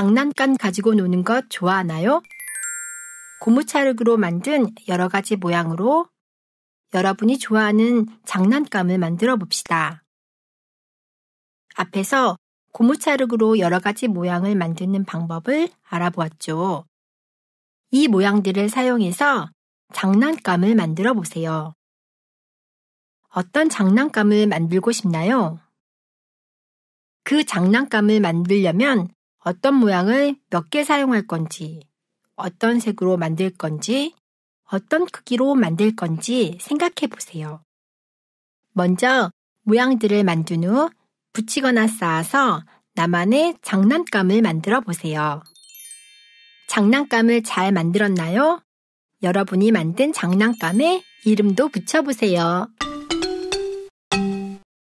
장난감 가지고 노는 것 좋아하나요? 고무찰흙으로 만든 여러 가지 모양으로 여러분이 좋아하는 장난감을 만들어 봅시다. 앞에서 고무찰흙으로 여러 가지 모양을 만드는 방법을 알아보았죠. 이 모양들을 사용해서 장난감을 만들어 보세요. 어떤 장난감을 만들고 싶나요? 그 장난감을 만들려면 어떤 모양을 몇 개 사용할 건지, 어떤 색으로 만들 건지, 어떤 크기로 만들 건지 생각해 보세요. 먼저 모양들을 만든 후 붙이거나 쌓아서 나만의 장난감을 만들어 보세요. 장난감을 잘 만들었나요? 여러분이 만든 장난감에 이름도 붙여보세요.